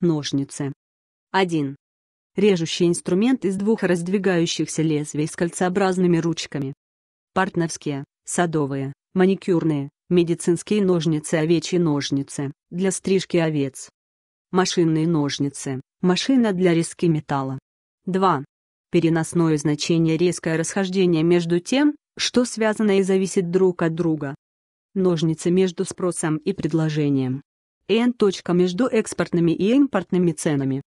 Ножницы. 1. Режущий инструмент из двух раздвигающихся лезвий с кольцеобразными ручками. Партновские, садовые, маникюрные, медицинские ножницы овечьи ножницы, для стрижки овец. Машинные ножницы, машина для резки металла. 2. Переносное значение резкое расхождение между тем, что связано и зависит друг от друга. Ножницы между спросом и предложением. N. Между экспортными и импортными ценами.